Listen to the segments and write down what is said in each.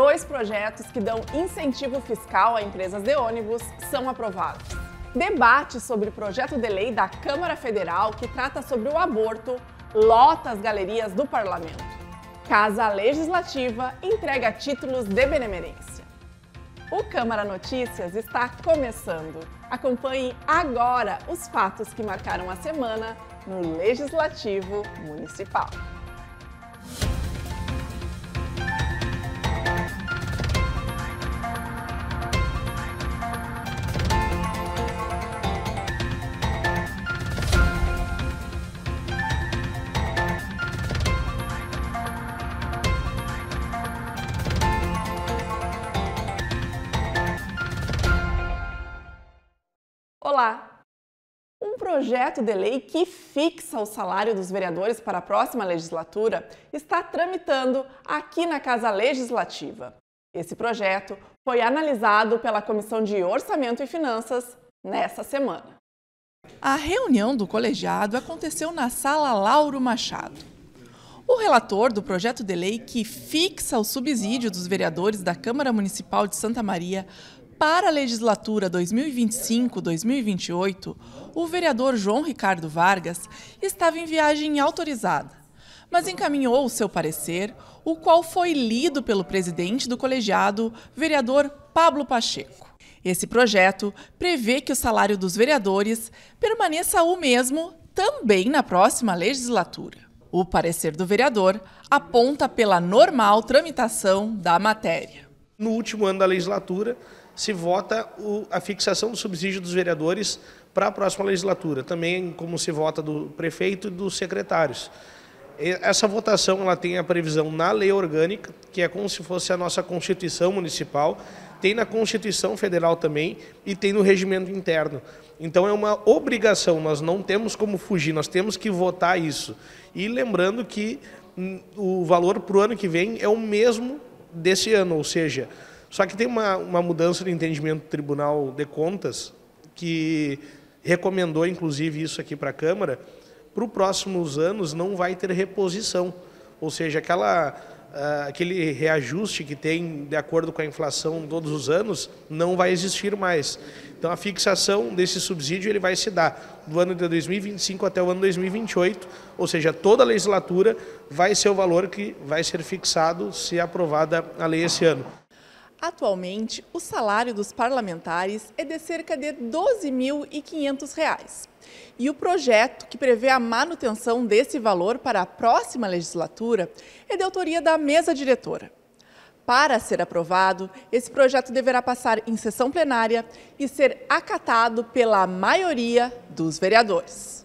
dois projetos que dão incentivo fiscal a empresas de ônibus são aprovados. Debate sobre projeto de lei da Câmara Federal que trata sobre o aborto lota as galerias do parlamento. Casa Legislativa entrega títulos de benemerência. O Câmara Notícias está começando. Acompanhe agora os fatos que marcaram a semana no Legislativo Municipal. projeto de lei que fixa o salário dos vereadores para a próxima legislatura está tramitando aqui na Casa Legislativa. Esse projeto foi analisado pela Comissão de Orçamento e Finanças nesta semana. A reunião do colegiado aconteceu na Sala Lauro Machado. O relator do projeto de lei que fixa o subsídio dos vereadores da Câmara Municipal de Santa Maria para a legislatura 2025-2028, o vereador João Ricardo Vargas estava em viagem autorizada, mas encaminhou o seu parecer, o qual foi lido pelo presidente do colegiado, vereador Pablo Pacheco. Esse projeto prevê que o salário dos vereadores permaneça o mesmo também na próxima legislatura. O parecer do vereador aponta pela normal tramitação da matéria. No último ano da legislatura, se vota o, a fixação do subsídio dos vereadores para a próxima legislatura, também como se vota do prefeito e dos secretários. Essa votação ela tem a previsão na lei orgânica, que é como se fosse a nossa Constituição Municipal, tem na Constituição Federal também e tem no regimento interno. Então é uma obrigação, nós não temos como fugir, nós temos que votar isso. E lembrando que hum, o valor para o ano que vem é o mesmo desse ano, ou seja, só que tem uma, uma mudança de entendimento do Tribunal de Contas que recomendou, inclusive, isso aqui para a Câmara, para os próximos anos não vai ter reposição. Ou seja, aquela, ah, aquele reajuste que tem de acordo com a inflação todos os anos não vai existir mais. Então a fixação desse subsídio ele vai se dar do ano de 2025 até o ano 2028, ou seja, toda a legislatura vai ser o valor que vai ser fixado se aprovada a lei esse ano. Atualmente, o salário dos parlamentares é de cerca de R$ 12.500. E o projeto que prevê a manutenção desse valor para a próxima legislatura é de autoria da mesa diretora. Para ser aprovado, esse projeto deverá passar em sessão plenária e ser acatado pela maioria dos vereadores.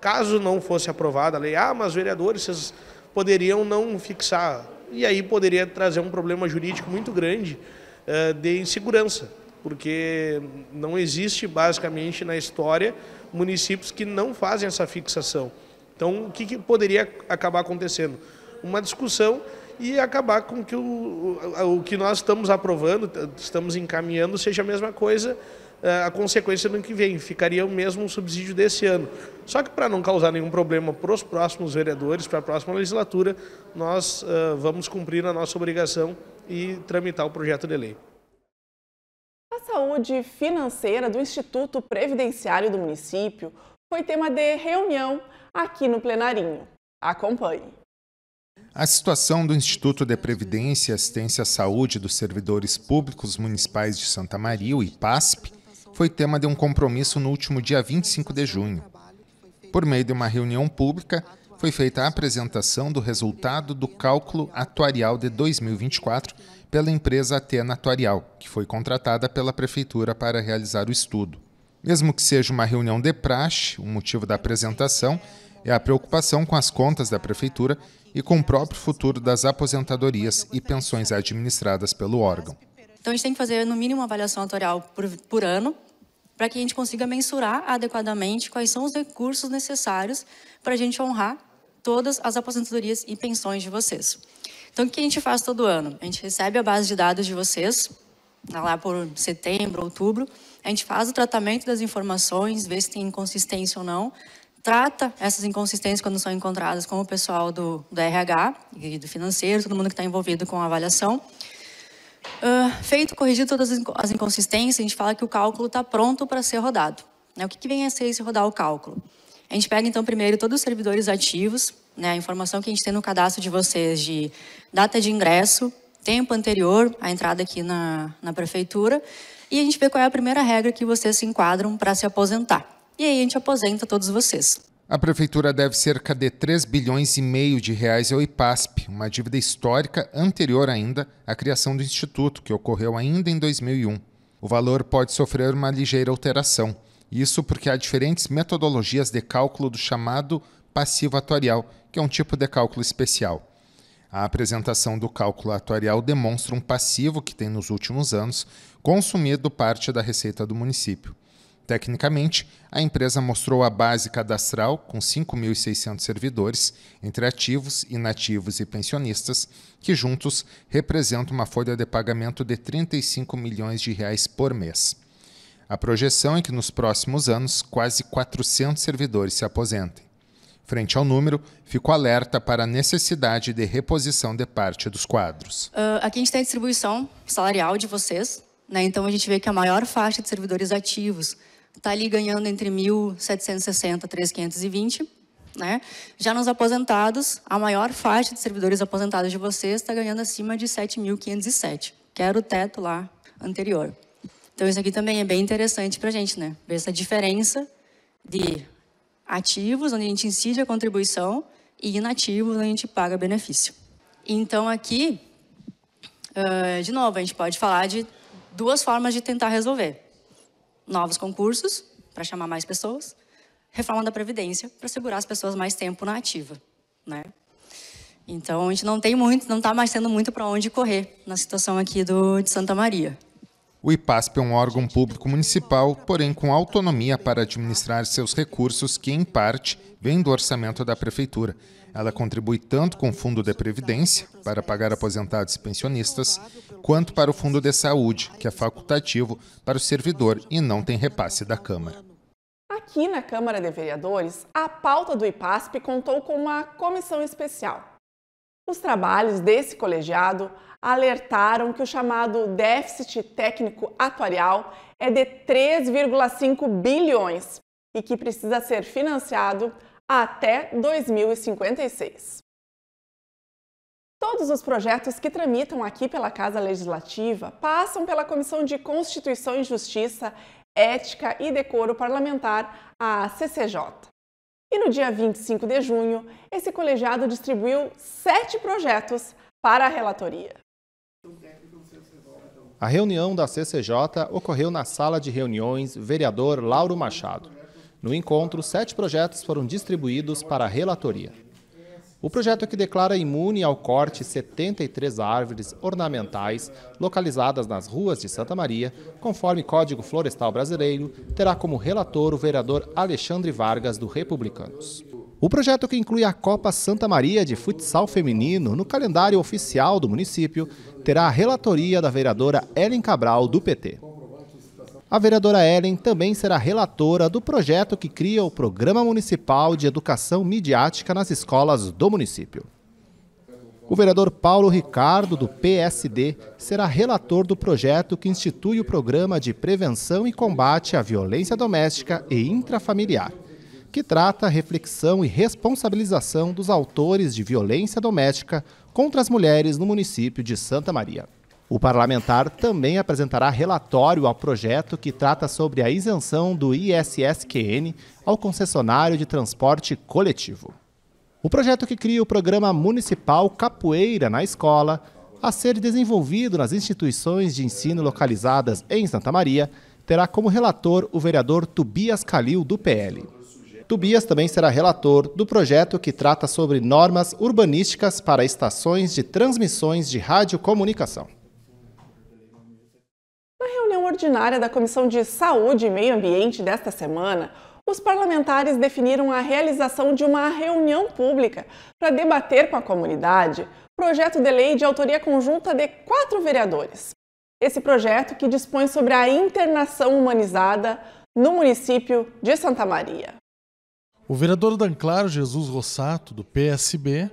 Caso não fosse aprovada a lei, ah, mas vereadores, vocês poderiam não fixar e aí poderia trazer um problema jurídico muito grande uh, de insegurança, porque não existe basicamente na história municípios que não fazem essa fixação. Então, o que, que poderia acabar acontecendo? Uma discussão e acabar com que o, o que nós estamos aprovando, estamos encaminhando, seja a mesma coisa é, a consequência no ano que vem. Ficaria o mesmo subsídio desse ano. Só que para não causar nenhum problema para os próximos vereadores, para a próxima legislatura, nós é, vamos cumprir a nossa obrigação e tramitar o projeto de lei. A saúde financeira do Instituto Previdenciário do município foi tema de reunião aqui no plenarinho. Acompanhe. A situação do Instituto de Previdência e Assistência à Saúde dos Servidores Públicos Municipais de Santa Maria, o IPASP, foi tema de um compromisso no último dia 25 de junho. Por meio de uma reunião pública, foi feita a apresentação do resultado do cálculo atuarial de 2024 pela empresa Atena Atuarial, que foi contratada pela Prefeitura para realizar o estudo. Mesmo que seja uma reunião de praxe, o motivo da apresentação é a preocupação com as contas da Prefeitura e com o próprio futuro das aposentadorias e pensões administradas pelo órgão. Então, a gente tem que fazer, no mínimo, uma avaliação atuarial por, por ano, para que a gente consiga mensurar adequadamente quais são os recursos necessários para a gente honrar todas as aposentadorias e pensões de vocês. Então, o que a gente faz todo ano? A gente recebe a base de dados de vocês, tá lá por setembro, outubro, a gente faz o tratamento das informações, vê se tem inconsistência ou não, trata essas inconsistências quando são encontradas com o pessoal do, do RH e do financeiro, todo mundo que está envolvido com a avaliação, Uh, feito, corrigido todas as inconsistências, a gente fala que o cálculo está pronto para ser rodado. Né? O que, que vem a ser esse rodar o cálculo? A gente pega, então, primeiro todos os servidores ativos, né? a informação que a gente tem no cadastro de vocês de data de ingresso, tempo anterior à entrada aqui na, na prefeitura, e a gente vê qual é a primeira regra que vocês se enquadram para se aposentar. E aí a gente aposenta todos vocês. A prefeitura deve cerca de 3 bilhões e meio de reais ao IPASP, uma dívida histórica anterior ainda à criação do instituto, que ocorreu ainda em 2001. O valor pode sofrer uma ligeira alteração. Isso porque há diferentes metodologias de cálculo do chamado passivo atuarial, que é um tipo de cálculo especial. A apresentação do cálculo atuarial demonstra um passivo que tem nos últimos anos consumido parte da receita do município. Tecnicamente, a empresa mostrou a base cadastral, com 5.600 servidores, entre ativos, inativos e pensionistas, que juntos representam uma folha de pagamento de 35 milhões de reais por mês. A projeção é que nos próximos anos quase 400 servidores se aposentem. Frente ao número, ficou alerta para a necessidade de reposição de parte dos quadros. Uh, aqui a gente tem a distribuição salarial de vocês, né? então a gente vê que a maior faixa de servidores ativos está ali ganhando entre 1.760 e 3.520. Né? Já nos aposentados, a maior faixa de servidores aposentados de vocês está ganhando acima de 7.507, que era o teto lá anterior. Então, isso aqui também é bem interessante para a gente, né? Ver essa diferença de ativos, onde a gente incide a contribuição, e inativos, onde a gente paga benefício. Então, aqui, de novo, a gente pode falar de duas formas de tentar resolver novos concursos para chamar mais pessoas, reforma da Previdência para segurar as pessoas mais tempo na ativa. Né? Então, a gente não tem muito, não está mais tendo muito para onde correr na situação aqui do, de Santa Maria. O IPASP é um órgão público municipal, porém com autonomia para administrar seus recursos que, em parte, vêm do orçamento da prefeitura. Ela contribui tanto com o Fundo de Previdência, para pagar aposentados e pensionistas, quanto para o Fundo de Saúde, que é facultativo para o servidor e não tem repasse da Câmara. Aqui na Câmara de Vereadores, a pauta do IPASP contou com uma comissão especial. Os trabalhos desse colegiado alertaram que o chamado déficit técnico atuarial é de 3,5 bilhões e que precisa ser financiado até 2056. Todos os projetos que tramitam aqui pela Casa Legislativa passam pela Comissão de Constituição e Justiça, Ética e Decoro Parlamentar, a CCJ. E no dia 25 de junho, esse colegiado distribuiu sete projetos para a relatoria. A reunião da CCJ ocorreu na sala de reuniões Vereador Lauro Machado. No encontro, sete projetos foram distribuídos para a relatoria. O projeto é que declara imune ao corte 73 árvores ornamentais localizadas nas ruas de Santa Maria, conforme Código Florestal Brasileiro, terá como relator o vereador Alexandre Vargas, do Republicanos. O projeto que inclui a Copa Santa Maria de Futsal Feminino no calendário oficial do município terá a relatoria da vereadora Ellen Cabral, do PT. A vereadora Ellen também será relatora do projeto que cria o Programa Municipal de Educação Midiática nas escolas do município. O vereador Paulo Ricardo, do PSD, será relator do projeto que institui o Programa de Prevenção e Combate à Violência Doméstica e Intrafamiliar, que trata a reflexão e responsabilização dos autores de violência doméstica contra as mulheres no município de Santa Maria. O parlamentar também apresentará relatório ao projeto que trata sobre a isenção do ISSQN ao concessionário de transporte coletivo. O projeto que cria o programa municipal Capoeira na Escola, a ser desenvolvido nas instituições de ensino localizadas em Santa Maria, terá como relator o vereador Tobias Calil, do PL. Tobias também será relator do projeto que trata sobre normas urbanísticas para estações de transmissões de radiocomunicação ordinária da Comissão de Saúde e Meio Ambiente desta semana, os parlamentares definiram a realização de uma reunião pública para debater com a comunidade projeto de lei de autoria conjunta de quatro vereadores. Esse projeto que dispõe sobre a internação humanizada no município de Santa Maria. O vereador Danclaro Jesus Rossato, do PSB,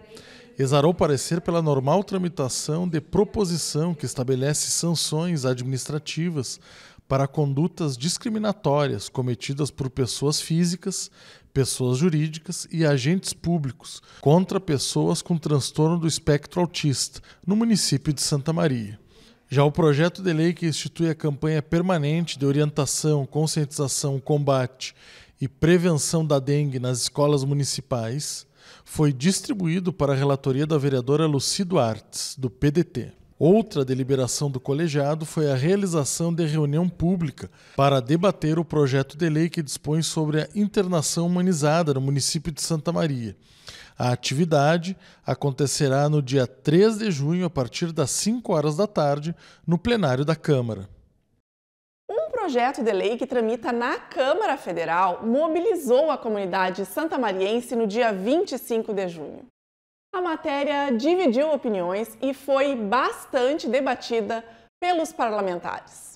exarou parecer pela normal tramitação de proposição que estabelece sanções administrativas para condutas discriminatórias cometidas por pessoas físicas, pessoas jurídicas e agentes públicos contra pessoas com transtorno do espectro autista, no município de Santa Maria. Já o projeto de lei que institui a campanha permanente de orientação, conscientização, combate e prevenção da dengue nas escolas municipais foi distribuído para a relatoria da vereadora Luci Artes, do PDT. Outra deliberação do colegiado foi a realização de reunião pública para debater o projeto de lei que dispõe sobre a internação humanizada no município de Santa Maria. A atividade acontecerá no dia 3 de junho, a partir das 5 horas da tarde, no plenário da Câmara projeto de lei que tramita na Câmara Federal mobilizou a comunidade santamariense no dia 25 de junho. A matéria dividiu opiniões e foi bastante debatida pelos parlamentares.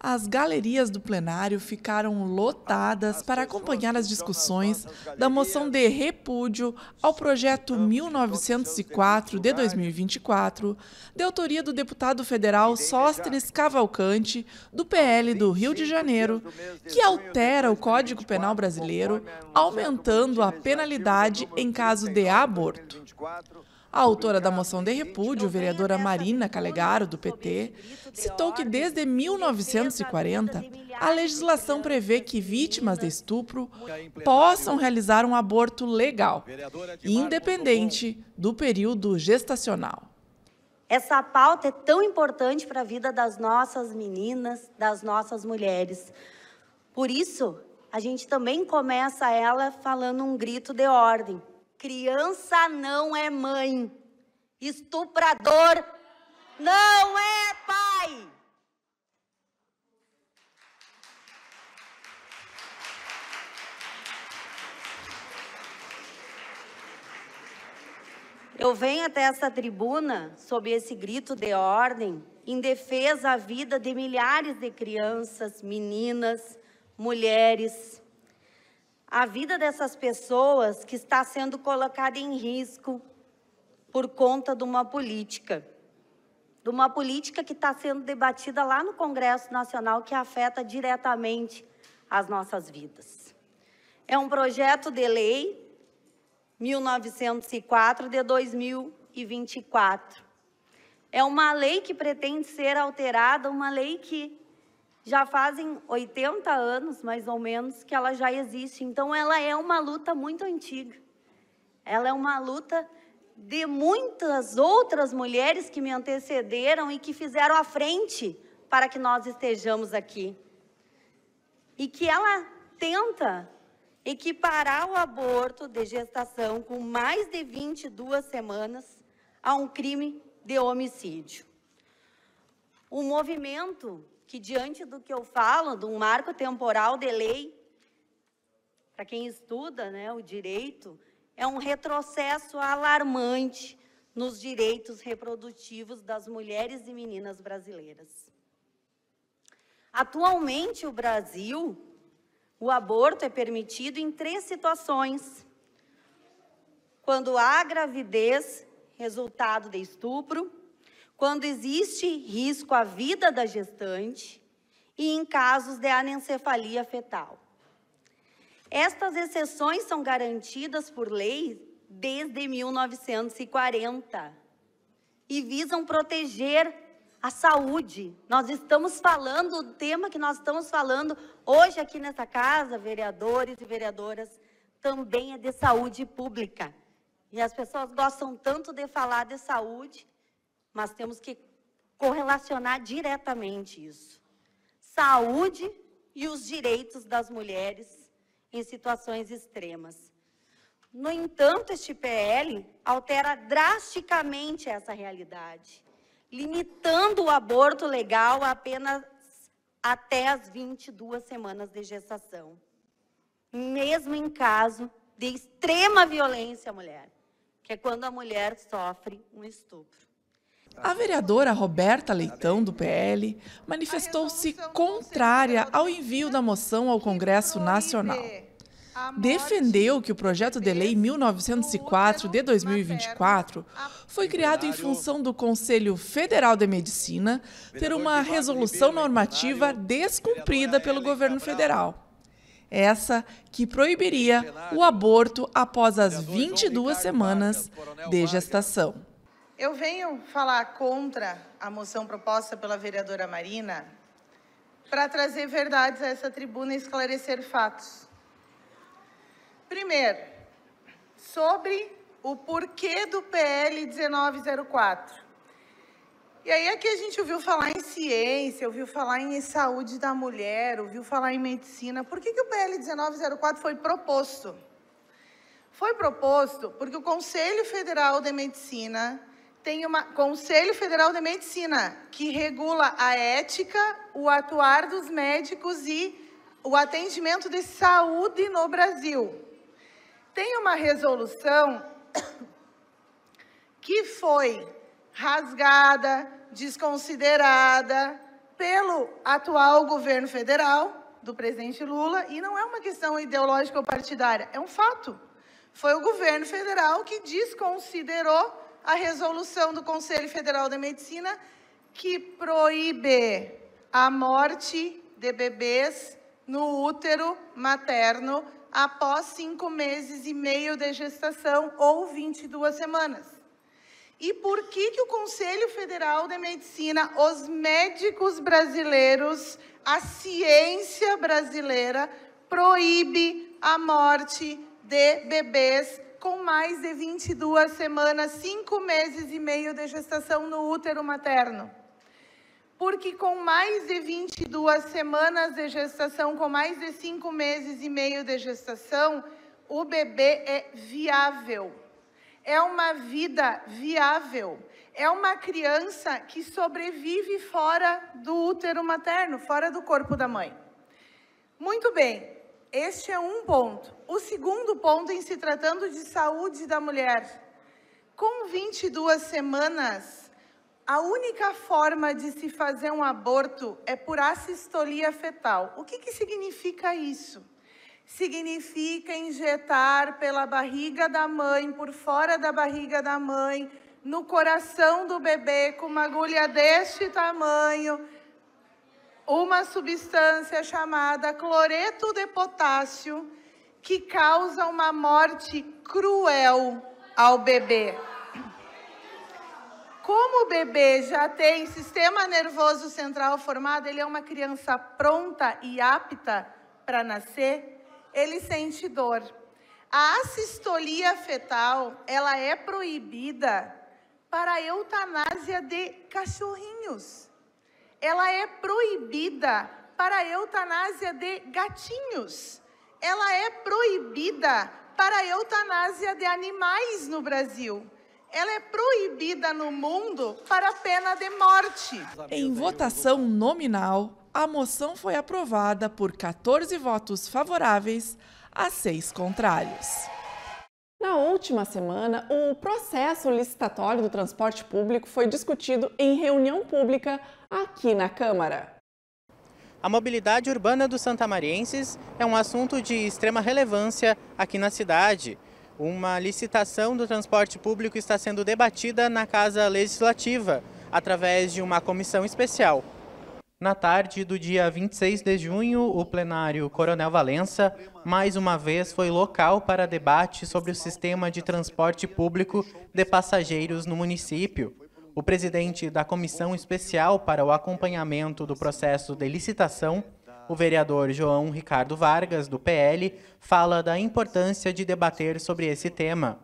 As galerias do plenário ficaram lotadas para acompanhar as discussões da moção de repúdio ao projeto 1904 de 2024, de autoria do deputado federal Sóstenes Cavalcante, do PL do Rio de Janeiro, que altera o Código Penal brasileiro, aumentando a penalidade em caso de aborto. A autora da moção de repúdio, vereadora Marina Calegaro, do PT, citou que desde 1940 a legislação prevê que vítimas de estupro possam realizar um aborto legal, independente do período gestacional. Essa pauta é tão importante para a vida das nossas meninas, das nossas mulheres. Por isso, a gente também começa ela falando um grito de ordem. Criança não é mãe. Estuprador não é pai. Eu venho até essa tribuna sob esse grito de ordem em defesa da vida de milhares de crianças, meninas, mulheres, a vida dessas pessoas que está sendo colocada em risco por conta de uma política, de uma política que está sendo debatida lá no Congresso Nacional que afeta diretamente as nossas vidas. É um projeto de lei 1904 de 2024. É uma lei que pretende ser alterada, uma lei que já fazem 80 anos, mais ou menos, que ela já existe. Então, ela é uma luta muito antiga. Ela é uma luta de muitas outras mulheres que me antecederam e que fizeram a frente para que nós estejamos aqui. E que ela tenta equiparar o aborto de gestação com mais de 22 semanas a um crime de homicídio. O movimento que diante do que eu falo, de um marco temporal de lei, para quem estuda né, o direito, é um retrocesso alarmante nos direitos reprodutivos das mulheres e meninas brasileiras. Atualmente, o Brasil, o aborto é permitido em três situações. Quando há gravidez, resultado de estupro, quando existe risco à vida da gestante e em casos de anencefalia fetal. Estas exceções são garantidas por lei desde 1940 e visam proteger a saúde. Nós estamos falando o tema que nós estamos falando hoje aqui nessa casa, vereadores e vereadoras, também é de saúde pública. E as pessoas gostam tanto de falar de saúde, mas temos que correlacionar diretamente isso. Saúde e os direitos das mulheres em situações extremas. No entanto, este PL altera drasticamente essa realidade, limitando o aborto legal apenas até as 22 semanas de gestação, mesmo em caso de extrema violência à mulher, que é quando a mulher sofre um estupro. A vereadora Roberta Leitão, do PL, manifestou-se contrária ao envio da moção ao Congresso Nacional. Defendeu que o projeto de lei 1904 de 2024 foi criado em função do Conselho Federal de Medicina ter uma resolução normativa descumprida pelo governo federal essa que proibiria o aborto após as 22 semanas de gestação. Eu venho falar contra a moção proposta pela vereadora Marina para trazer verdades a essa tribuna e esclarecer fatos. Primeiro, sobre o porquê do PL 1904. E aí aqui a gente ouviu falar em ciência, ouviu falar em saúde da mulher, ouviu falar em medicina. Por que, que o PL 1904 foi proposto? Foi proposto porque o Conselho Federal de Medicina tem um Conselho Federal de Medicina, que regula a ética, o atuar dos médicos e o atendimento de saúde no Brasil. Tem uma resolução que foi rasgada, desconsiderada pelo atual governo federal do presidente Lula e não é uma questão ideológica ou partidária, é um fato. Foi o governo federal que desconsiderou a resolução do Conselho Federal de Medicina que proíbe a morte de bebês no útero materno após cinco meses e meio de gestação ou 22 semanas. E por que, que o Conselho Federal de Medicina, os médicos brasileiros, a ciência brasileira proíbe a morte de bebês com mais de 22 semanas, 5 meses e meio de gestação no útero materno. Porque com mais de 22 semanas de gestação, com mais de 5 meses e meio de gestação, o bebê é viável. É uma vida viável. É uma criança que sobrevive fora do útero materno, fora do corpo da mãe. Muito bem, este é um ponto. O segundo ponto, em se tratando de saúde da mulher. Com 22 semanas, a única forma de se fazer um aborto é por assistolia fetal. O que, que significa isso? Significa injetar pela barriga da mãe, por fora da barriga da mãe, no coração do bebê, com uma agulha deste tamanho, uma substância chamada cloreto de potássio que causa uma morte cruel ao bebê. Como o bebê já tem sistema nervoso central formado, ele é uma criança pronta e apta para nascer, ele sente dor. A assistolia fetal, ela é proibida para a eutanásia de cachorrinhos ela é proibida para a eutanásia de gatinhos. Ela é proibida para a eutanásia de animais no Brasil. Ela é proibida no mundo para a pena de morte. Em votação nominal, a moção foi aprovada por 14 votos favoráveis a 6 contrários. Na última semana, o processo licitatório do transporte público foi discutido em reunião pública aqui na Câmara. A mobilidade urbana dos santamarienses é um assunto de extrema relevância aqui na cidade. Uma licitação do transporte público está sendo debatida na Casa Legislativa, através de uma comissão especial. Na tarde do dia 26 de junho, o plenário Coronel Valença, mais uma vez, foi local para debate sobre o sistema de transporte público de passageiros no município. O presidente da Comissão Especial para o Acompanhamento do Processo de Licitação, o vereador João Ricardo Vargas, do PL, fala da importância de debater sobre esse tema.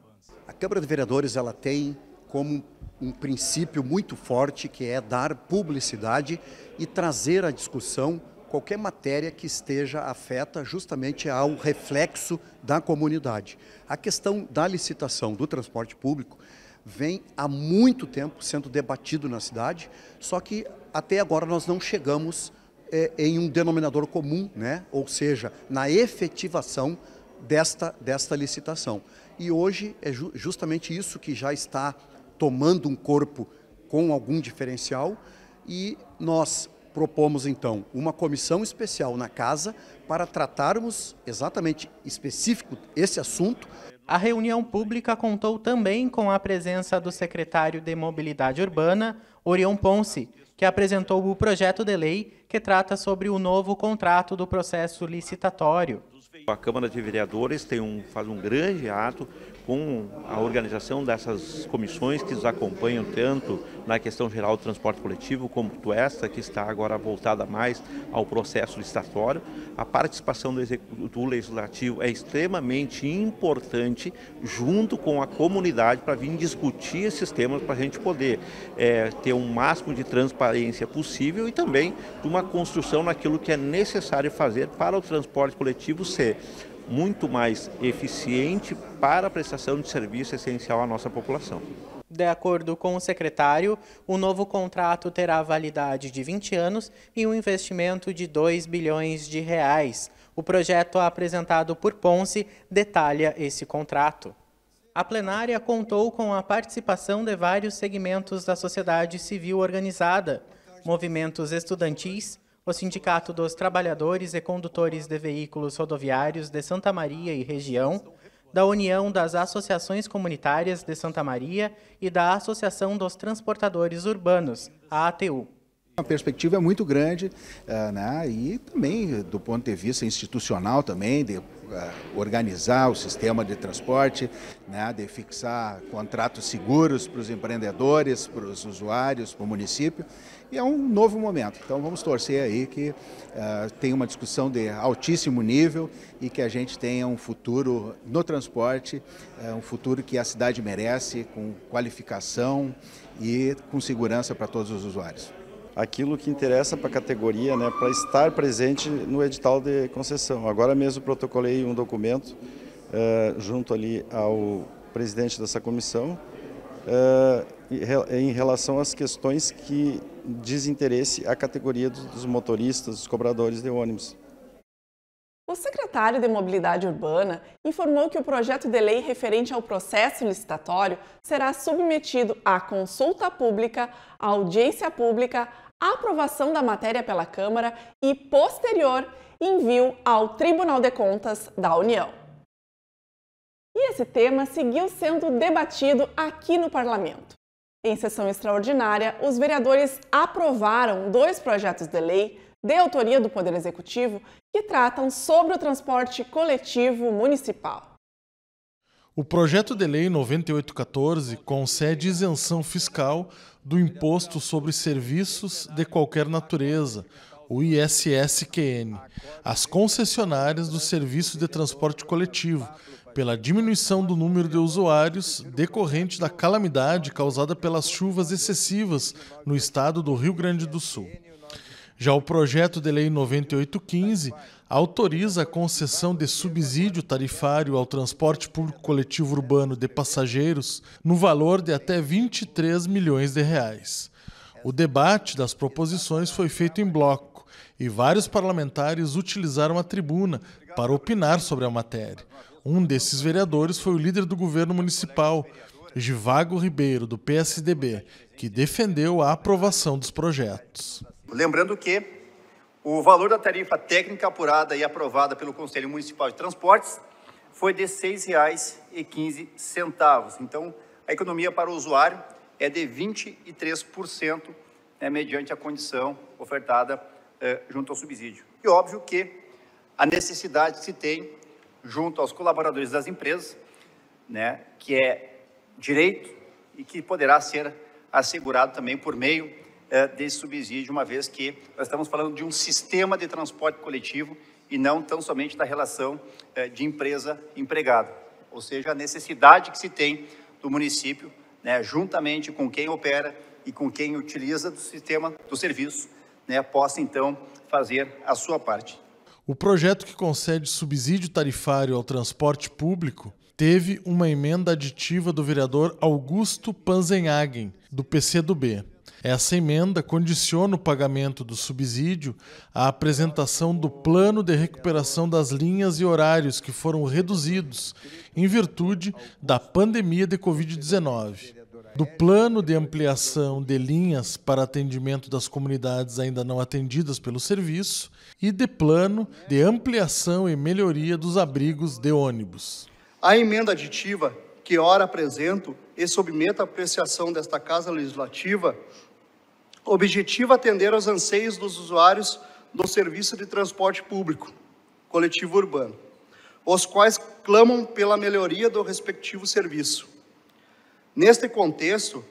A Câmara de Vereadores ela tem como um princípio muito forte que é dar publicidade e trazer à discussão qualquer matéria que esteja afeta justamente ao reflexo da comunidade. A questão da licitação do transporte público vem há muito tempo sendo debatido na cidade, só que até agora nós não chegamos é, em um denominador comum, né? ou seja, na efetivação desta, desta licitação. E hoje é ju justamente isso que já está tomando um corpo com algum diferencial e nós propomos então uma comissão especial na casa para tratarmos exatamente específico esse assunto. A reunião pública contou também com a presença do secretário de Mobilidade Urbana, Orion Ponce, que apresentou o projeto de lei que trata sobre o novo contrato do processo licitatório. A Câmara de Vereadores tem um, faz um grande ato com a organização dessas comissões que nos acompanham tanto na questão geral do transporte coletivo, como esta, que está agora voltada mais ao processo licitatório. A participação do, do legislativo é extremamente importante, junto com a comunidade, para vir discutir esses temas, para a gente poder é, ter um máximo de transparência possível e também de uma construção naquilo que é necessário fazer para o transporte coletivo ser muito mais eficiente para a prestação de serviço essencial à nossa população. De acordo com o secretário, o novo contrato terá validade de 20 anos e um investimento de 2 bilhões de reais. O projeto apresentado por Ponce detalha esse contrato. A plenária contou com a participação de vários segmentos da sociedade civil organizada, movimentos estudantis, o Sindicato dos Trabalhadores e Condutores de Veículos Rodoviários de Santa Maria e Região, da União das Associações Comunitárias de Santa Maria e da Associação dos Transportadores Urbanos, a ATU. Uma perspectiva é muito grande eh, né, e também do ponto de vista institucional também, de eh, organizar o sistema de transporte, né, de fixar contratos seguros para os empreendedores, para os usuários, para o município e é um novo momento. Então vamos torcer aí que uh, tenha uma discussão de altíssimo nível e que a gente tenha um futuro no transporte, uh, um futuro que a cidade merece, com qualificação e com segurança para todos os usuários aquilo que interessa para a categoria, né, para estar presente no edital de concessão. Agora mesmo protocolei um documento uh, junto ali ao presidente dessa comissão uh, em relação às questões que desinteresse à categoria dos motoristas, dos cobradores de ônibus. O secretário de Mobilidade Urbana informou que o projeto de lei referente ao processo licitatório será submetido à consulta pública, à audiência pública, à aprovação da matéria pela Câmara e, posterior, envio ao Tribunal de Contas da União. E esse tema seguiu sendo debatido aqui no Parlamento. Em sessão extraordinária, os vereadores aprovaram dois projetos de lei de autoria do Poder Executivo que tratam sobre o transporte coletivo municipal. O projeto de lei 9814 concede isenção fiscal do imposto sobre serviços de qualquer natureza, o ISSQN, às concessionárias do serviço de transporte coletivo, pela diminuição do número de usuários decorrente da calamidade causada pelas chuvas excessivas no estado do Rio Grande do Sul. Já o projeto de lei 9815 autoriza a concessão de subsídio tarifário ao transporte público coletivo urbano de passageiros no valor de até 23 milhões de reais. O debate das proposições foi feito em bloco e vários parlamentares utilizaram a tribuna para opinar sobre a matéria. Um desses vereadores foi o líder do governo municipal, Givago Ribeiro, do PSDB, que defendeu a aprovação dos projetos. Lembrando que o valor da tarifa técnica apurada e aprovada pelo Conselho Municipal de Transportes foi de R$ 6,15. Então, a economia para o usuário é de 23%, né, mediante a condição ofertada eh, junto ao subsídio. E óbvio que a necessidade que se tem junto aos colaboradores das empresas, né, que é direito e que poderá ser assegurado também por meio eh, desse subsídio, uma vez que nós estamos falando de um sistema de transporte coletivo e não tão somente da relação eh, de empresa-empregado, ou seja, a necessidade que se tem do município, né, juntamente com quem opera e com quem utiliza do sistema do serviço, né, possa então fazer a sua parte. O projeto que concede subsídio tarifário ao transporte público teve uma emenda aditiva do vereador Augusto Panzenhagen, do PCdoB. Essa emenda condiciona o pagamento do subsídio à apresentação do plano de recuperação das linhas e horários que foram reduzidos em virtude da pandemia de Covid-19 do plano de ampliação de linhas para atendimento das comunidades ainda não atendidas pelo serviço e de plano de ampliação e melhoria dos abrigos de ônibus. A emenda aditiva que ora apresento e submeto à apreciação desta Casa Legislativa objetiva atender aos anseios dos usuários do serviço de transporte público coletivo urbano, os quais clamam pela melhoria do respectivo serviço Neste contexto,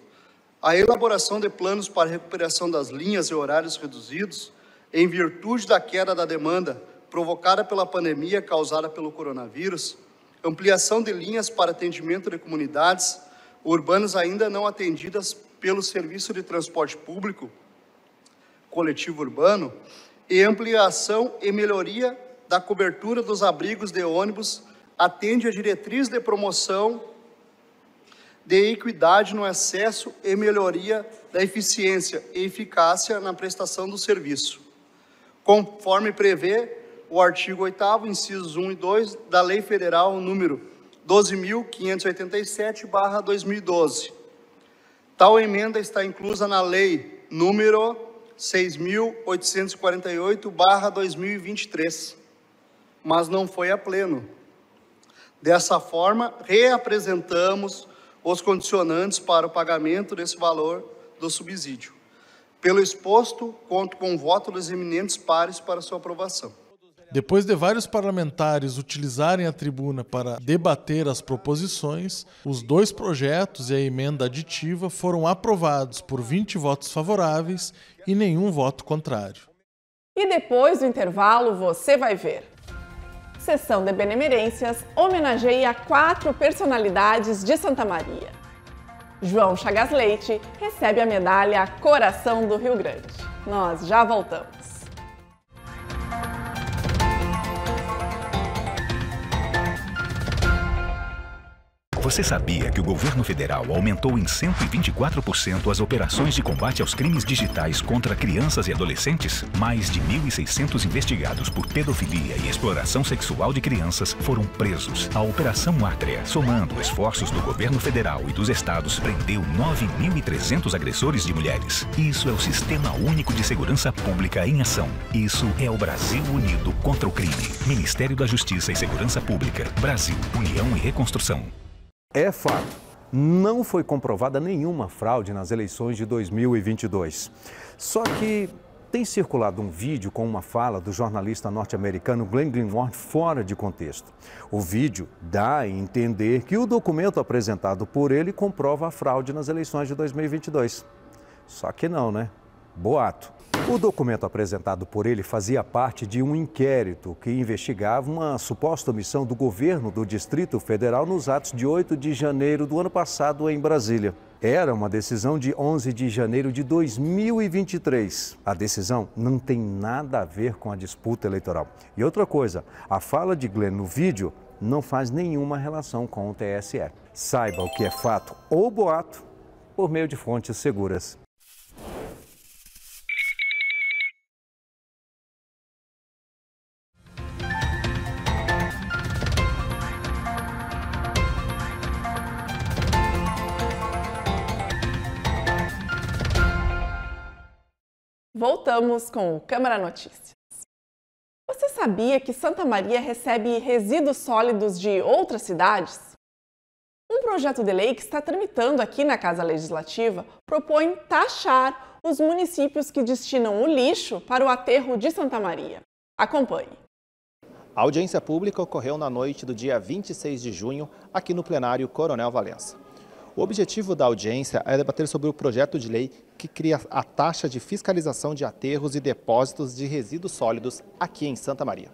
a elaboração de planos para recuperação das linhas e horários reduzidos, em virtude da queda da demanda provocada pela pandemia causada pelo coronavírus, ampliação de linhas para atendimento de comunidades urbanas ainda não atendidas pelo Serviço de Transporte Público Coletivo Urbano e ampliação e melhoria da cobertura dos abrigos de ônibus atende à diretriz de promoção de equidade no acesso e melhoria da eficiência e eficácia na prestação do serviço, conforme prevê o artigo 8 incisos 1 e 2 da Lei Federal número 12.587/2012. Tal emenda está inclusa na Lei número 6.848/2023, mas não foi a pleno. Dessa forma, reapresentamos os condicionantes para o pagamento desse valor do subsídio. Pelo exposto, conto com o voto dos eminentes pares para sua aprovação. Depois de vários parlamentares utilizarem a tribuna para debater as proposições, os dois projetos e a emenda aditiva foram aprovados por 20 votos favoráveis e nenhum voto contrário. E depois do intervalo, você vai ver. Sessão de Benemerências homenageia quatro personalidades de Santa Maria. João Chagas Leite recebe a medalha Coração do Rio Grande. Nós já voltamos. Você sabia que o governo federal aumentou em 124% as operações de combate aos crimes digitais contra crianças e adolescentes? Mais de 1.600 investigados por pedofilia e exploração sexual de crianças foram presos. A Operação Átrea, somando esforços do governo federal e dos estados, prendeu 9.300 agressores de mulheres. Isso é o Sistema Único de Segurança Pública em ação. Isso é o Brasil unido contra o crime. Ministério da Justiça e Segurança Pública. Brasil, União e Reconstrução. É fato, não foi comprovada nenhuma fraude nas eleições de 2022. Só que tem circulado um vídeo com uma fala do jornalista norte-americano Glenn Greenwald fora de contexto. O vídeo dá a entender que o documento apresentado por ele comprova a fraude nas eleições de 2022. Só que não, né? Boato. O documento apresentado por ele fazia parte de um inquérito que investigava uma suposta omissão do governo do Distrito Federal nos atos de 8 de janeiro do ano passado em Brasília. Era uma decisão de 11 de janeiro de 2023. A decisão não tem nada a ver com a disputa eleitoral. E outra coisa, a fala de Glenn no vídeo não faz nenhuma relação com o TSE. Saiba o que é fato ou boato por meio de fontes seguras. com o Câmara Notícias. Você sabia que Santa Maria recebe resíduos sólidos de outras cidades? Um projeto de lei que está tramitando aqui na Casa Legislativa propõe taxar os municípios que destinam o lixo para o aterro de Santa Maria. Acompanhe. A audiência pública ocorreu na noite do dia 26 de junho, aqui no plenário Coronel Valença. O objetivo da audiência é debater sobre o projeto de lei que cria a taxa de fiscalização de aterros e depósitos de resíduos sólidos aqui em Santa Maria.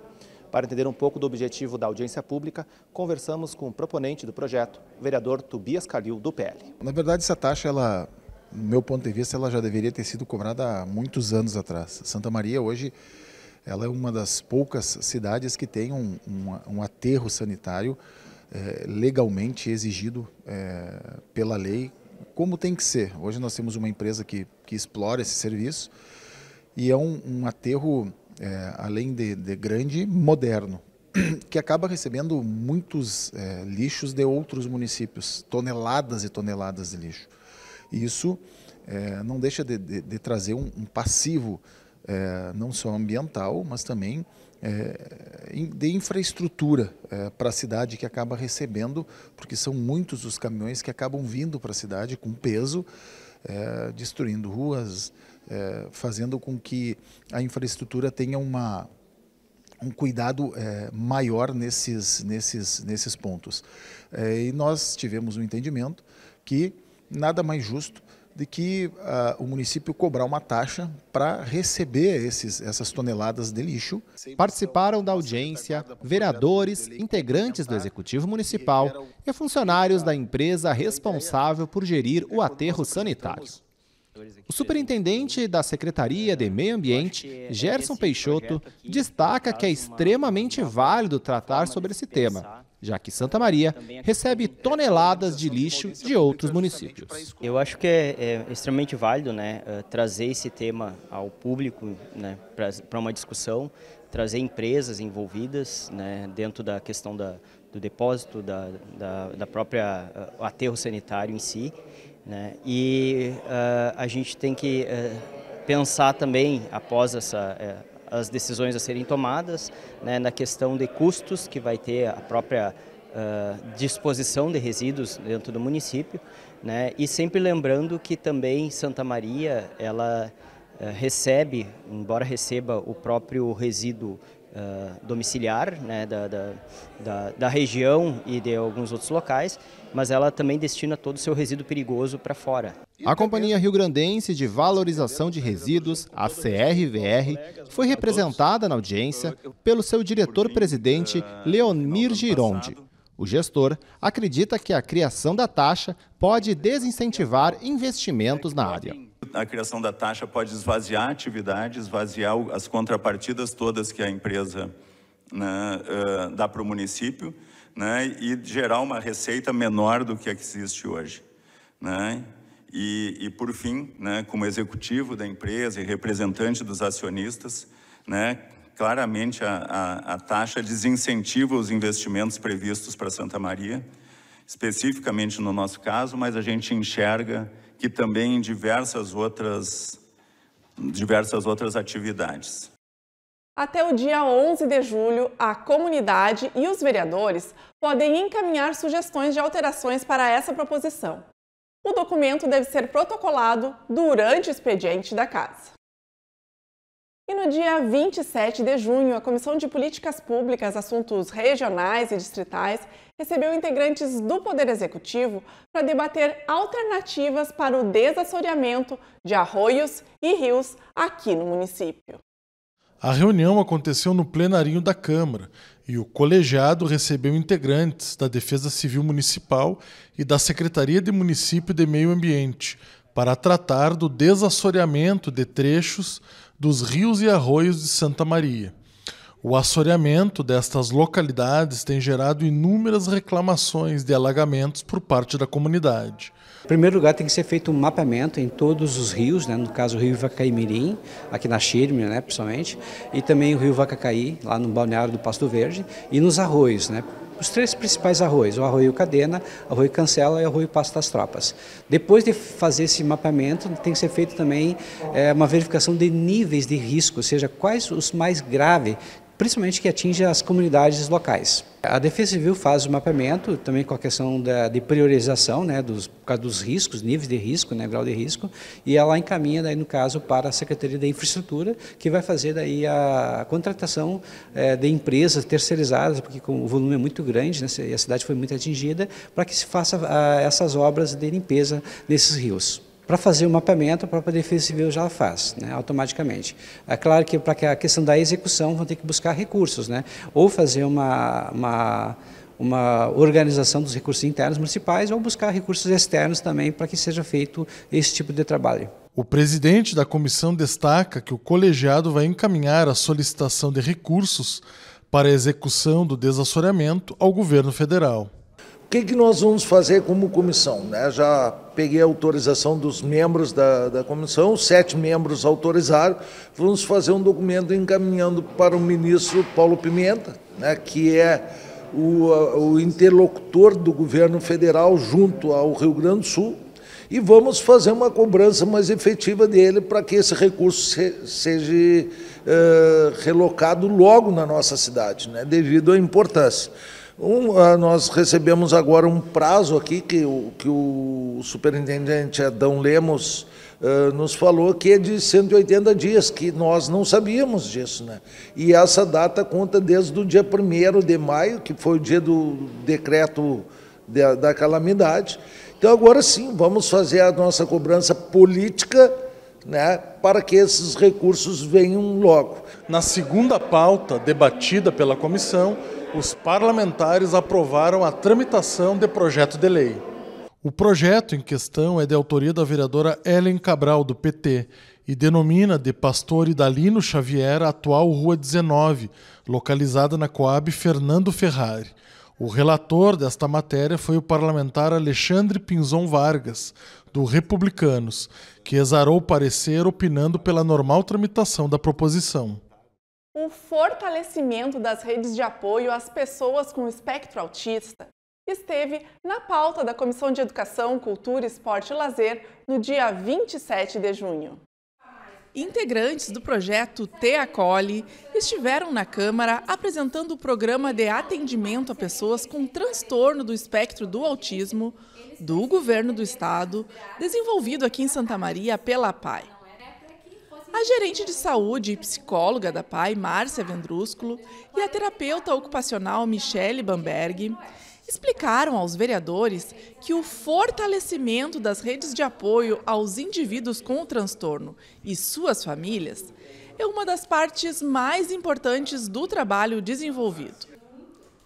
Para entender um pouco do objetivo da audiência pública, conversamos com o proponente do projeto, o vereador Tobias Calil, do PL. Na verdade, essa taxa, ela, no meu ponto de vista, ela já deveria ter sido cobrada há muitos anos atrás. Santa Maria hoje ela é uma das poucas cidades que tem um, um, um aterro sanitário é, legalmente exigido é, pela lei, como tem que ser. Hoje nós temos uma empresa que, que explora esse serviço e é um, um aterro, é, além de, de, grande, moderno, que acaba recebendo muitos é, lixos de outros municípios, toneladas e toneladas de lixo. E isso é, não deixa de, de, de trazer um, um passivo, não só ambiental, mas também é, de infraestrutura é, para a cidade que acaba recebendo, porque são muitos os caminhões que acabam vindo para a cidade com peso, é, destruindo ruas, fazendo com que a infraestrutura tenha uma, um cuidado é, maior nesses, nesses, nesses pontos. É, e nós tivemos um entendimento que nada mais justo de que uh, o município cobrar uma taxa para receber esses, essas toneladas de lixo. Participaram da audiência vereadores, integrantes do Executivo Municipal e funcionários da empresa responsável por gerir o aterro sanitário. O superintendente da Secretaria de Meio Ambiente, é Gerson Peixoto, destaca que é extremamente válido tratar sobre esse tema já que Santa Maria recebe é, toneladas de lixo de outros municípios. Eu acho que é, é extremamente válido né, eh, trazer esse tema ao público né, para uma discussão, trazer empresas envolvidas né, dentro da questão da, do depósito, da, da, da própria uh, aterro sanitário em si. Né, e uh, a gente tem que uh, pensar também, após essa, as decisões a serem tomadas, né, na questão de custos que vai ter a própria uh, disposição de resíduos dentro do município, né, e sempre lembrando que também Santa Maria, ela ah, recebe, embora receba o próprio resíduo uh, domiciliar né, da, da, da, da, região e de alguns outros locais, mas ela também destina todo o seu resíduo perigoso para fora. A Companhia Rio Grandense de Valorização de Resíduos, a CRVR, foi representada na audiência pelo seu diretor-presidente Leonir Gironde. O gestor acredita que a criação da taxa pode desincentivar investimentos na área. A criação da taxa pode esvaziar a atividade, esvaziar as contrapartidas todas que a empresa né, dá para o município né, e gerar uma receita menor do que a que existe hoje. Né? E, e, por fim, né, como executivo da empresa e representante dos acionistas, né, claramente a, a, a taxa desincentiva os investimentos previstos para Santa Maria, especificamente no nosso caso, mas a gente enxerga que também em diversas outras, diversas outras atividades. Até o dia 11 de julho, a comunidade e os vereadores podem encaminhar sugestões de alterações para essa proposição. O documento deve ser protocolado durante o expediente da casa. E no dia 27 de junho, a Comissão de Políticas Públicas, Assuntos Regionais e Distritais recebeu integrantes do Poder Executivo para debater alternativas para o desassoreamento de arroios e rios aqui no município. A reunião aconteceu no plenarinho da Câmara e o colegiado recebeu integrantes da Defesa Civil Municipal e da Secretaria de Município de Meio Ambiente para tratar do desassoreamento de trechos dos rios e arroios de Santa Maria. O assoreamento destas localidades tem gerado inúmeras reclamações de alagamentos por parte da comunidade. Em primeiro lugar, tem que ser feito um mapeamento em todos os rios, né? no caso o rio Vacaimirim, aqui na Xirme, né, principalmente, e também o rio Vacacaí, lá no balneário do Pasto Verde, e nos arroios, né? os três principais arroios, o arroio Cadena, arroio Cancela e arroio Passo das Tropas. Depois de fazer esse mapeamento, tem que ser feito também é, uma verificação de níveis de risco, ou seja, quais os mais graves principalmente que atinge as comunidades locais. A Defesa Civil faz o mapeamento, também com a questão da, de priorização, né, dos, por causa dos riscos, níveis de risco, né, grau de risco, e ela encaminha, daí, no caso, para a Secretaria da Infraestrutura, que vai fazer daí a contratação é, de empresas terceirizadas, porque o volume é muito grande né, e a cidade foi muito atingida, para que se faça a, ah, essas obras de limpeza nesses rios para fazer o mapeamento, a própria Defesa Civil já faz, né, automaticamente. É claro que para a questão da execução vão ter que buscar recursos, né, ou fazer uma, uma uma organização dos recursos internos municipais ou buscar recursos externos também para que seja feito esse tipo de trabalho. O presidente da comissão destaca que o colegiado vai encaminhar a solicitação de recursos para a execução do desassoreamento ao governo federal. O que, que nós vamos fazer como comissão? Né? Já peguei a autorização dos membros da, da comissão, sete membros autorizaram, vamos fazer um documento encaminhando para o ministro Paulo Pimenta, né, que é o, o interlocutor do governo federal junto ao Rio Grande do Sul, e vamos fazer uma cobrança mais efetiva dele para que esse recurso seja eh, relocado logo na nossa cidade, né, devido à importância. Um, ah, nós recebemos agora um prazo aqui que o, que o superintendente Adão Lemos uh, nos falou, que é de 180 dias, que nós não sabíamos disso. Né? E essa data conta desde o dia 1 de maio, que foi o dia do decreto de, da calamidade. Então, agora sim, vamos fazer a nossa cobrança política né, para que esses recursos venham logo. Na segunda pauta debatida pela comissão, os parlamentares aprovaram a tramitação de projeto de lei. O projeto em questão é de autoria da vereadora Ellen Cabral, do PT, e denomina de Pastor Idalino Xavier a atual Rua 19, localizada na Coab Fernando Ferrari. O relator desta matéria foi o parlamentar Alexandre Pinzon Vargas, do Republicanos, que exarou o parecer opinando pela normal tramitação da proposição. O fortalecimento das redes de apoio às pessoas com espectro autista esteve na pauta da Comissão de Educação, Cultura, Esporte e Lazer no dia 27 de junho. Integrantes do projeto Acolhe estiveram na Câmara apresentando o programa de atendimento a pessoas com transtorno do espectro do autismo do governo do estado, desenvolvido aqui em Santa Maria pela PAI a gerente de saúde e psicóloga da PAI, Márcia Vendrúsculo, e a terapeuta ocupacional Michele Bamberg explicaram aos vereadores que o fortalecimento das redes de apoio aos indivíduos com o transtorno e suas famílias é uma das partes mais importantes do trabalho desenvolvido.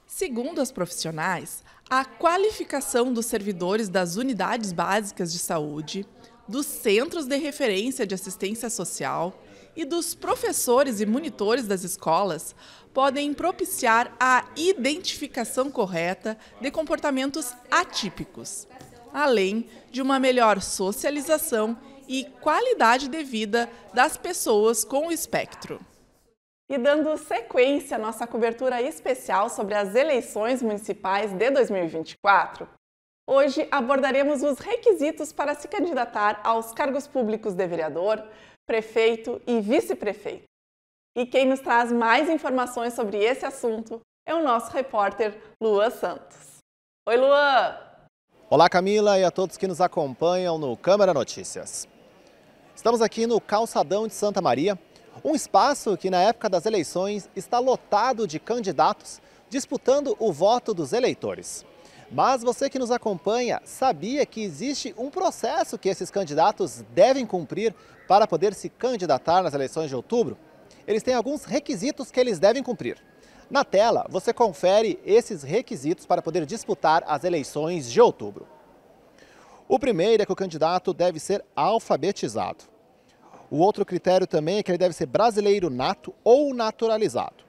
Segundo as profissionais, a qualificação dos servidores das unidades básicas de saúde, dos centros de referência de assistência social e dos professores e monitores das escolas podem propiciar a identificação correta de comportamentos atípicos, além de uma melhor socialização e qualidade de vida das pessoas com o espectro. E dando sequência à nossa cobertura especial sobre as eleições municipais de 2024, Hoje abordaremos os requisitos para se candidatar aos cargos públicos de vereador, prefeito e vice-prefeito. E quem nos traz mais informações sobre esse assunto é o nosso repórter Luan Santos. Oi, Luan! Olá, Camila, e a todos que nos acompanham no Câmara Notícias. Estamos aqui no Calçadão de Santa Maria, um espaço que na época das eleições está lotado de candidatos disputando o voto dos eleitores. Mas você que nos acompanha sabia que existe um processo que esses candidatos devem cumprir para poder se candidatar nas eleições de outubro? Eles têm alguns requisitos que eles devem cumprir. Na tela, você confere esses requisitos para poder disputar as eleições de outubro. O primeiro é que o candidato deve ser alfabetizado. O outro critério também é que ele deve ser brasileiro nato ou naturalizado.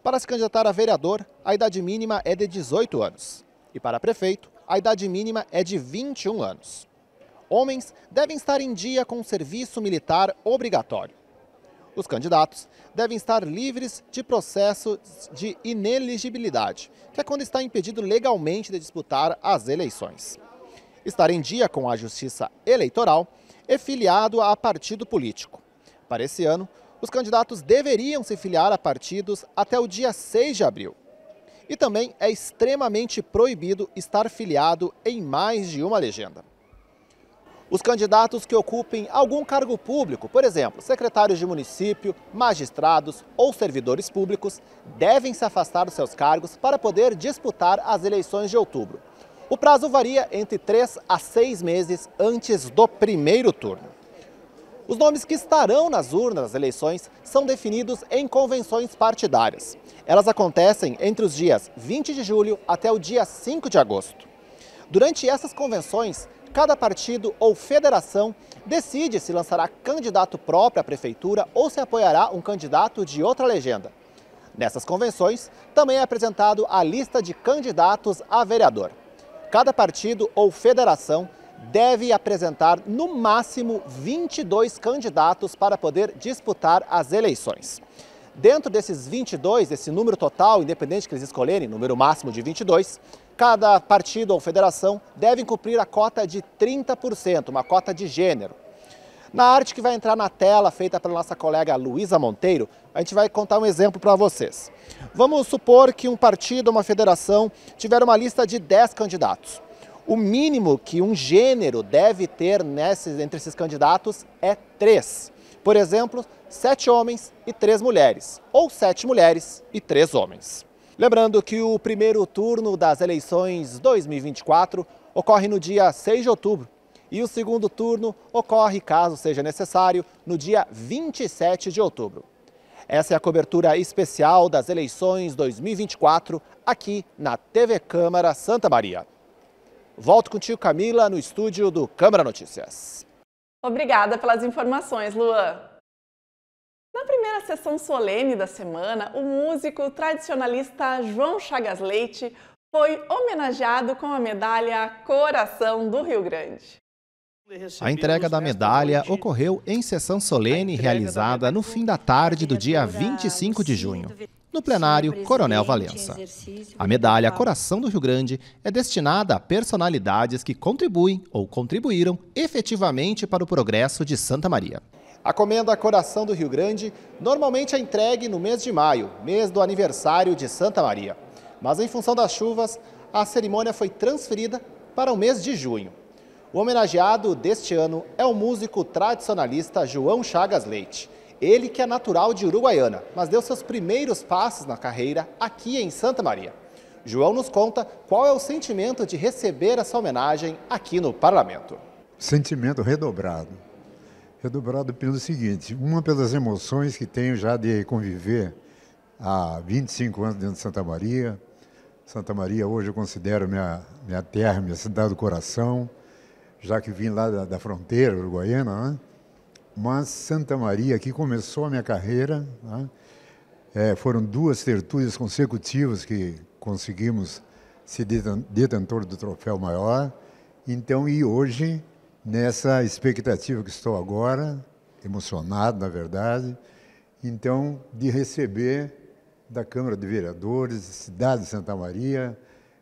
Para se candidatar a vereador, a idade mínima é de 18 anos. E para prefeito, a idade mínima é de 21 anos. Homens devem estar em dia com serviço militar obrigatório. Os candidatos devem estar livres de processo de ineligibilidade, que é quando está impedido legalmente de disputar as eleições. Estar em dia com a Justiça Eleitoral é filiado a partido político. Para esse ano, os candidatos deveriam se filiar a partidos até o dia 6 de abril. E também é extremamente proibido estar filiado em mais de uma legenda. Os candidatos que ocupem algum cargo público, por exemplo, secretários de município, magistrados ou servidores públicos, devem se afastar dos seus cargos para poder disputar as eleições de outubro. O prazo varia entre três a seis meses antes do primeiro turno. Os nomes que estarão nas urnas das eleições são definidos em convenções partidárias. Elas acontecem entre os dias 20 de julho até o dia 5 de agosto. Durante essas convenções, cada partido ou federação decide se lançará candidato próprio à prefeitura ou se apoiará um candidato de outra legenda. Nessas convenções, também é apresentado a lista de candidatos a vereador. Cada partido ou federação deve apresentar no máximo 22 candidatos para poder disputar as eleições. Dentro desses 22, esse número total, independente que eles escolherem, número máximo de 22, cada partido ou federação deve cumprir a cota de 30%, uma cota de gênero. Na arte que vai entrar na tela, feita pela nossa colega Luísa Monteiro, a gente vai contar um exemplo para vocês. Vamos supor que um partido ou uma federação tiver uma lista de 10 candidatos. O mínimo que um gênero deve ter nesses, entre esses candidatos é três. Por exemplo, sete homens e três mulheres, ou sete mulheres e três homens. Lembrando que o primeiro turno das eleições 2024 ocorre no dia 6 de outubro e o segundo turno ocorre, caso seja necessário, no dia 27 de outubro. Essa é a cobertura especial das eleições 2024 aqui na TV Câmara Santa Maria. Volto contigo, Camila, no estúdio do Câmara Notícias. Obrigada pelas informações, Luan. Na primeira sessão solene da semana, o músico tradicionalista João Chagas Leite foi homenageado com a medalha Coração do Rio Grande. A entrega da medalha ocorreu em sessão solene realizada no fim da tarde do dia 25 de junho, no plenário Coronel Valença. A medalha Coração do Rio Grande é destinada a personalidades que contribuem ou contribuíram efetivamente para o progresso de Santa Maria. A comenda Coração do Rio Grande normalmente é entregue no mês de maio, mês do aniversário de Santa Maria. Mas em função das chuvas, a cerimônia foi transferida para o mês de junho. O homenageado deste ano é o músico tradicionalista João Chagas Leite. Ele que é natural de Uruguaiana, mas deu seus primeiros passos na carreira aqui em Santa Maria. João nos conta qual é o sentimento de receber essa homenagem aqui no parlamento. Sentimento redobrado. Redobrado pelo seguinte, uma pelas emoções que tenho já de conviver há 25 anos dentro de Santa Maria. Santa Maria hoje eu considero minha, minha terra, minha cidade do coração já que vim lá da, da fronteira uruguaiana, né? mas Santa Maria, que começou a minha carreira, né? é, foram duas tertúlias consecutivas que conseguimos ser detentor do troféu maior. Então, e hoje, nessa expectativa que estou agora, emocionado, na verdade, então, de receber da Câmara de Vereadores, cidade de Santa Maria,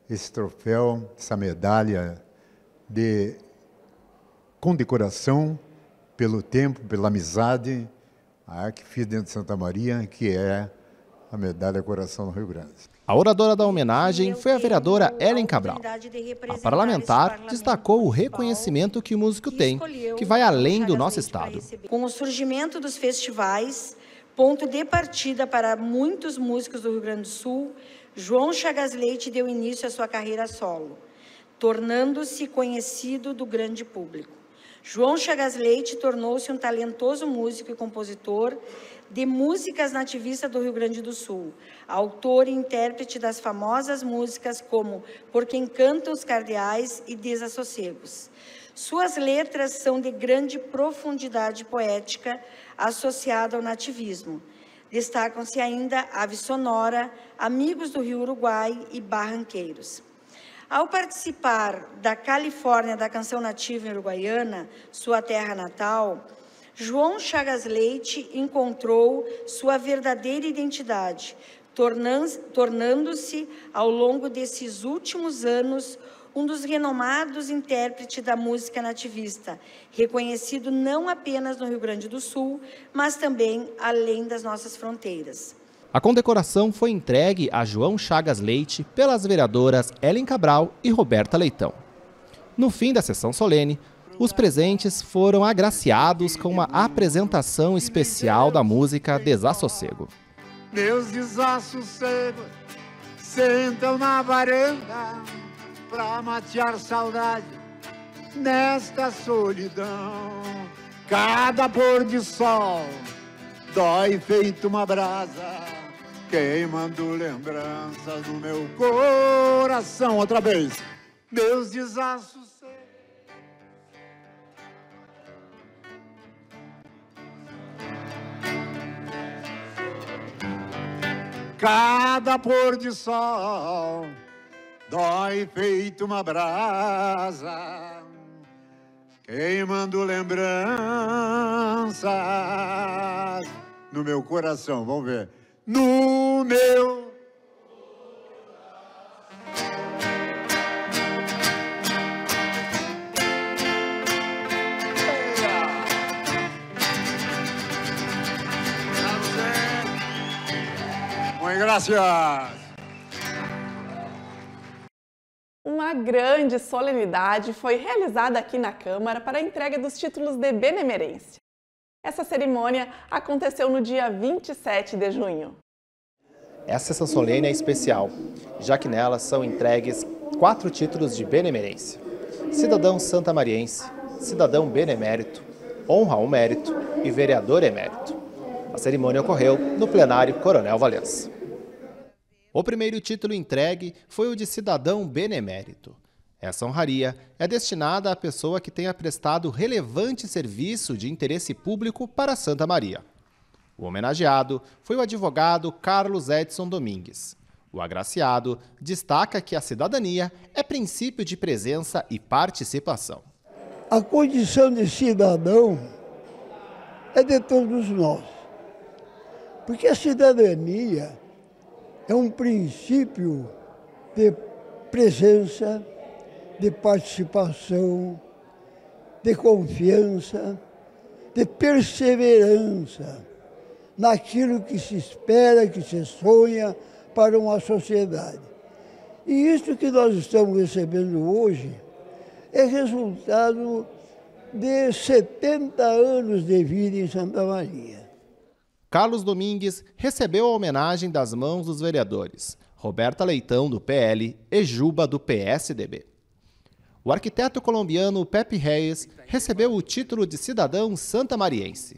esse troféu, essa medalha de condecoração pelo tempo, pela amizade, a que fiz dentro de Santa Maria, que é a medalha Coração do Rio Grande. A oradora da homenagem foi a vereadora Ellen Cabral. A parlamentar destacou o reconhecimento que o músico tem, que vai além do nosso estado. Com o surgimento dos festivais, ponto de partida para muitos músicos do Rio Grande do Sul, João Chagas Leite deu início à sua carreira solo, tornando-se conhecido do grande público. João Chagas Leite tornou-se um talentoso músico e compositor de músicas nativista do Rio Grande do Sul, autor e intérprete das famosas músicas como Por Quem Canta os Cardeais e Desassossegos. Suas letras são de grande profundidade poética associada ao nativismo. Destacam-se ainda Ave Sonora, Amigos do Rio Uruguai e Barranqueiros. Ao participar da Califórnia da Canção Nativa Uruguaiana, sua terra natal, João Chagas Leite encontrou sua verdadeira identidade, tornando-se, ao longo desses últimos anos, um dos renomados intérpretes da música nativista, reconhecido não apenas no Rio Grande do Sul, mas também além das nossas fronteiras. A condecoração foi entregue a João Chagas Leite pelas vereadoras Ellen Cabral e Roberta Leitão. No fim da sessão solene, os presentes foram agraciados com uma apresentação especial da música Desassossego. Meus desassossegos sentam na varanda pra matear saudade nesta solidão. Cada pôr de sol dói feito uma brasa queimando lembranças no meu coração. Outra vez. Meus desassos. Cada pôr de sol dói feito uma brasa, queimando lembranças no meu coração. Vamos ver no meu. Muito graças. Uma grande solenidade foi realizada aqui na Câmara para a entrega dos títulos de benemerência. Essa cerimônia aconteceu no dia 27 de junho. Essa sessão solene é especial, já que nela são entregues quatro títulos de benemerência. Cidadão santamariense, cidadão benemérito, honra ao mérito e vereador emérito. A cerimônia ocorreu no plenário Coronel Valença. O primeiro título entregue foi o de cidadão benemérito. Essa honraria é destinada à pessoa que tenha prestado relevante serviço de interesse público para Santa Maria. O homenageado foi o advogado Carlos Edson Domingues. O agraciado destaca que a cidadania é princípio de presença e participação. A condição de cidadão é de todos nós. Porque a cidadania é um princípio de presença de participação, de confiança, de perseverança naquilo que se espera, que se sonha para uma sociedade. E isso que nós estamos recebendo hoje é resultado de 70 anos de vida em Santa Maria. Carlos Domingues recebeu a homenagem das mãos dos vereadores Roberta Leitão, do PL, e Juba, do PSDB o arquiteto colombiano Pepe Reyes recebeu o título de cidadão santamariense.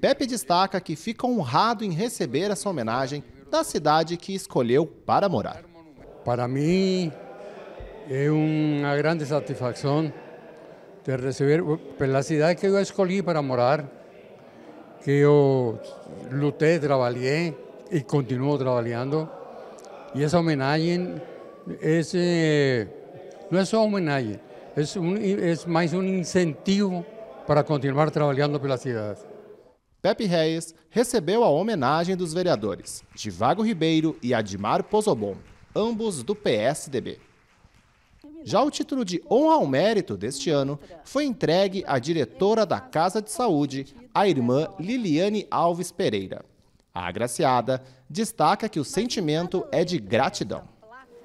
Pepe destaca que fica honrado em receber essa homenagem da cidade que escolheu para morar. Para mim é uma grande satisfação de receber pela cidade que eu escolhi para morar, que eu lutei, trabalhei e continuo trabalhando. E essa homenagem é no es solo homenaje, es, un, es más un incentivo para continuar trabalhando pela cidade. Pepe Reis recebeu a homenagem dos vereadores Divago Ribeiro e Admar Pozobon, ambos do PSDB. Já o título de honra ao mérito deste ano foi entregue à diretora da Casa de Saúde, a irmã Liliane Alves Pereira. A agraciada destaca que o sentimento é de gratidão.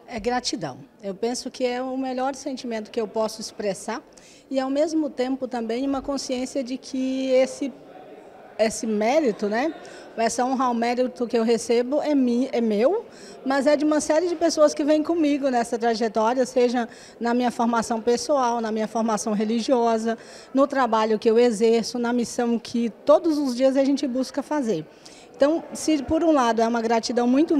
É gratidão. Eu penso que é o melhor sentimento que eu posso expressar e, ao mesmo tempo, também uma consciência de que esse, esse mérito, né? essa honra ao mérito que eu recebo é, mi, é meu, mas é de uma série de pessoas que vêm comigo nessa trajetória, seja na minha formação pessoal, na minha formação religiosa, no trabalho que eu exerço, na missão que todos os dias a gente busca fazer. Então, se por um lado é uma gratidão muito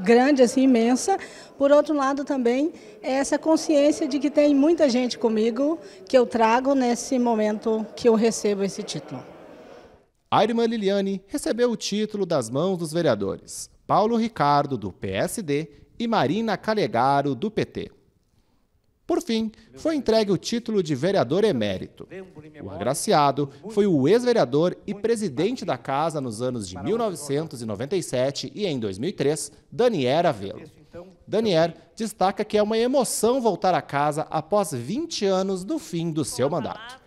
grande, assim, imensa. Por outro lado, também, é essa consciência de que tem muita gente comigo que eu trago nesse momento que eu recebo esse título. A irmã Liliane recebeu o título das mãos dos vereadores Paulo Ricardo, do PSD, e Marina Calegaro, do PT. Por fim, foi entregue o título de vereador emérito. O agraciado foi o ex-vereador e presidente da casa nos anos de 1997 e em 2003, Daniel Avelo. Daniel destaca que é uma emoção voltar à casa após 20 anos do fim do seu mandato.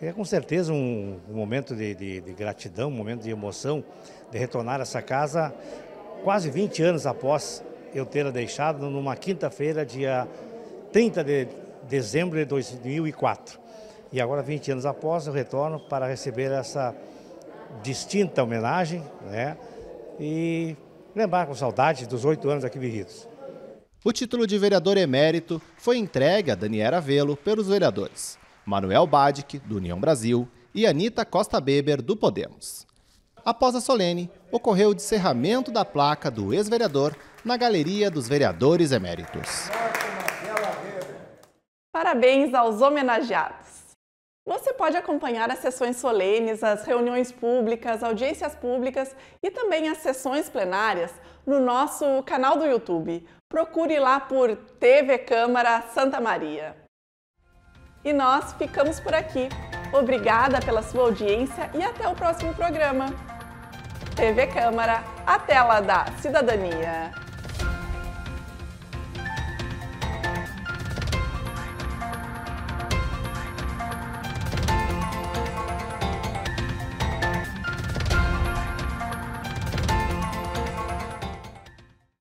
É com certeza um, um momento de, de, de gratidão, um momento de emoção de retornar a essa casa quase 20 anos após eu tê-la deixado numa quinta-feira, dia 30 de dezembro de 2004. E agora, 20 anos após, eu retorno para receber essa distinta homenagem né? e lembrar com saudade dos oito anos aqui vividos. O título de vereador emérito foi entregue a Daniela Velo pelos vereadores Manuel Badic, do União Brasil, e Anita Costa Beber, do Podemos. Após a solene, ocorreu o descerramento da placa do ex-vereador na Galeria dos Vereadores Eméritos. Parabéns aos homenageados! Você pode acompanhar as sessões solenes, as reuniões públicas, audiências públicas e também as sessões plenárias no nosso canal do YouTube. Procure lá por TV Câmara Santa Maria. E nós ficamos por aqui. Obrigada pela sua audiência e até o próximo programa. TV Câmara, a tela da cidadania.